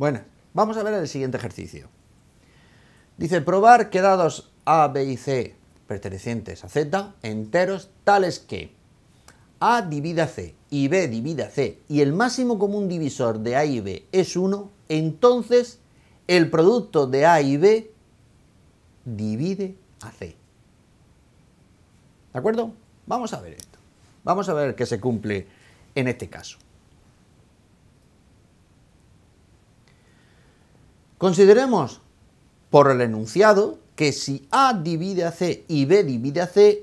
Bueno, vamos a ver el siguiente ejercicio. Dice, probar que dados A, B y C pertenecientes a Z enteros tales que A divida C y B divida C y el máximo común divisor de A y B es 1, entonces el producto de A y B divide a C. ¿De acuerdo? Vamos a ver esto. Vamos a ver qué se cumple en este caso. Consideremos por el enunciado que si A divide a C y B divide a C,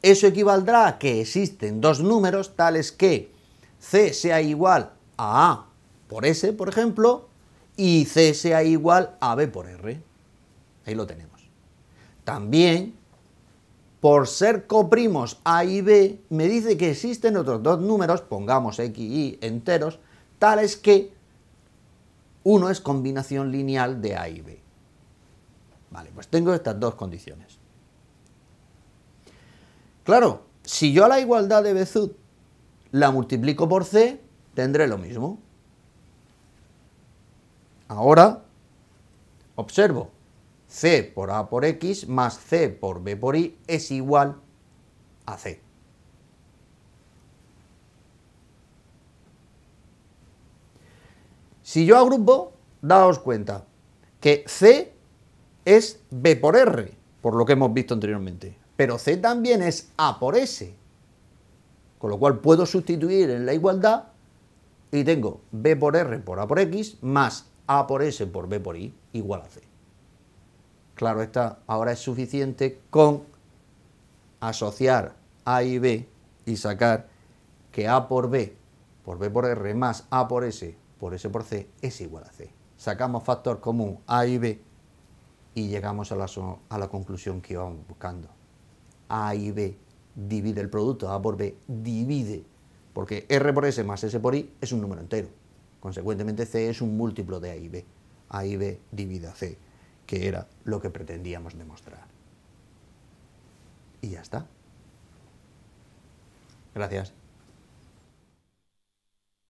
eso equivaldrá a que existen dos números tales que C sea igual a A por S, por ejemplo, y C sea igual a B por R. Ahí lo tenemos. También, por ser coprimos A y B, me dice que existen otros dos números, pongamos X y enteros, tales que uno es combinación lineal de A y B. Vale, pues tengo estas dos condiciones. Claro, si yo a la igualdad de Bezout la multiplico por C, tendré lo mismo. Ahora, observo, C por A por X más C por B por Y es igual a C. Si yo agrupo, daos cuenta que C es B por R, por lo que hemos visto anteriormente. Pero C también es A por S. Con lo cual puedo sustituir en la igualdad y tengo B por R por A por X más A por S por B por Y igual a C. Claro, esta ahora es suficiente con asociar A y B y sacar que A por B por B por R más A por S por S por C es igual a C. Sacamos factor común A y B y llegamos a la, conclusión que íbamos buscando. A y B divide el producto, A por B divide, porque R por S más S por I es un número entero. Consecuentemente C es un múltiplo de A y B. A y B divide a C, que era lo que pretendíamos demostrar. Y ya está. Gracias.